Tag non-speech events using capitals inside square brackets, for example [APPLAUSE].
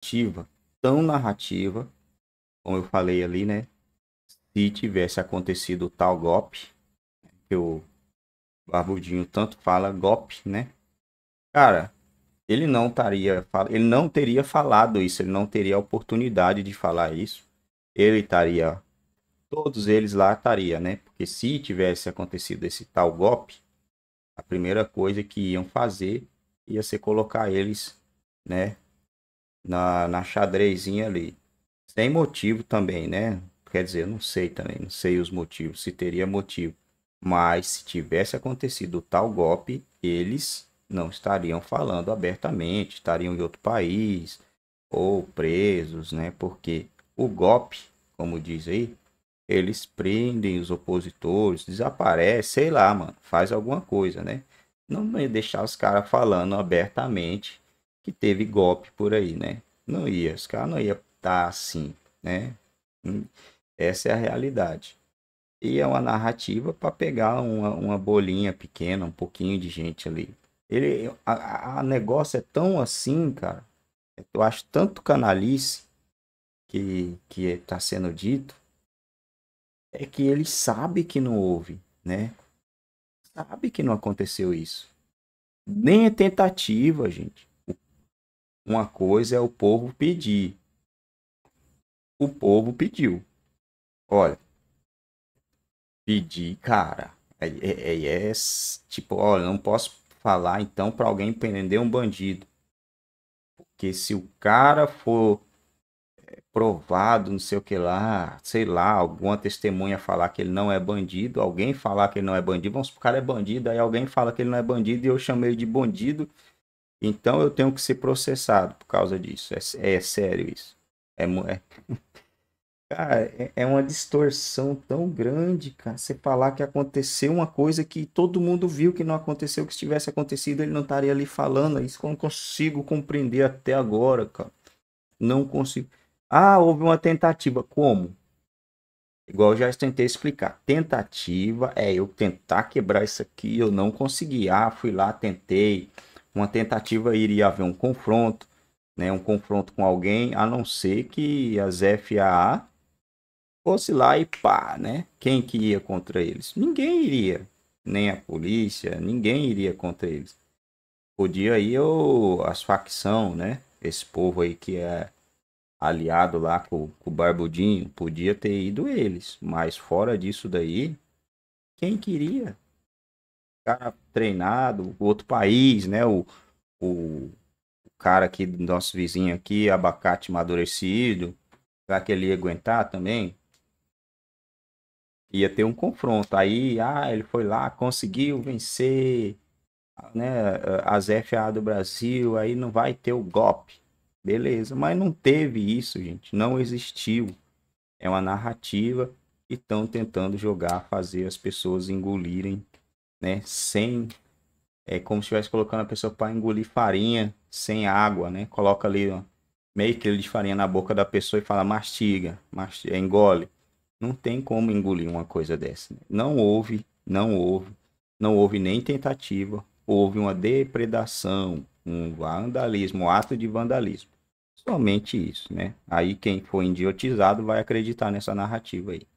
narrativa, tão narrativa, como eu falei ali, né? Se tivesse acontecido tal golpe, que o Barbudinho tanto fala golpe, né? Cara, ele não estaria, ele não teria falado isso, ele não teria a oportunidade de falar isso. Ele estaria todos eles lá estaria, né? Porque se tivesse acontecido esse tal golpe, a primeira coisa que iam fazer ia ser colocar eles, né, na, na xadrezinha ali. Sem motivo também, né? Quer dizer, não sei também, não sei os motivos, se teria motivo. Mas se tivesse acontecido o tal golpe, eles não estariam falando abertamente, estariam em outro país ou presos, né? Porque o golpe, como diz aí, eles prendem os opositores, desaparece, sei lá, mano, faz alguma coisa, né? Não é deixar os caras falando abertamente que teve golpe por aí, né? Não ia, os caras não iam estar tá assim, né? Hum, essa é a realidade. E é uma narrativa para pegar uma, uma bolinha pequena, um pouquinho de gente ali. Ele, a, a negócio é tão assim, cara. Eu acho tanto canalice que que está é, sendo dito é que ele sabe que não houve, né? Sabe que não aconteceu isso. Nem é tentativa, gente. Uma coisa é o povo pedir. O povo pediu. Olha, pedir, cara. É, é, é, é tipo, olha, não posso falar então para alguém prender um bandido. Porque se o cara for é, provado, não sei o que lá, sei lá, alguma testemunha falar que ele não é bandido, alguém falar que ele não é bandido, vamos supor, o cara é bandido, aí alguém fala que ele não é bandido e eu chamei de bandido então eu tenho que ser processado por causa disso. É, é sério isso. É, é... [LAUGHS] Cara, é, é uma distorção tão grande, cara. Você falar que aconteceu uma coisa que todo mundo viu que não aconteceu, que se tivesse acontecido, ele não estaria ali falando. Isso eu não consigo compreender até agora, cara. Não consigo. Ah, houve uma tentativa. Como? Igual eu já tentei explicar. Tentativa é eu tentar quebrar isso aqui, eu não consegui. Ah, fui lá, tentei uma tentativa iria haver um confronto, né, um confronto com alguém, a não ser que as FAA fosse lá e pá, né? Quem que ia contra eles? Ninguém iria, nem a polícia, ninguém iria contra eles. Podia ir ou as facção, né? Esse povo aí que é aliado lá com, com o Barbudinho, podia ter ido eles, mas fora disso daí, quem queria? cara tá treinado, outro país, né? O, o, o cara aqui do nosso vizinho aqui, abacate amadurecido. Será que ele ia aguentar também? Ia ter um confronto. Aí, ah, ele foi lá, conseguiu vencer né, as FA do Brasil, aí não vai ter o golpe. Beleza, mas não teve isso, gente. Não existiu. É uma narrativa e estão tentando jogar, fazer as pessoas engolirem né? Sem. É como se estivesse colocando a pessoa para engolir farinha sem água, né? Coloca ali ó, meio quilo de farinha na boca da pessoa e fala mastiga, mastiga é, engole. Não tem como engolir uma coisa dessa. Né? Não houve, não houve, não houve nem tentativa. Houve uma depredação, um vandalismo, um ato de vandalismo. Somente isso, né? Aí quem for idiotizado vai acreditar nessa narrativa aí.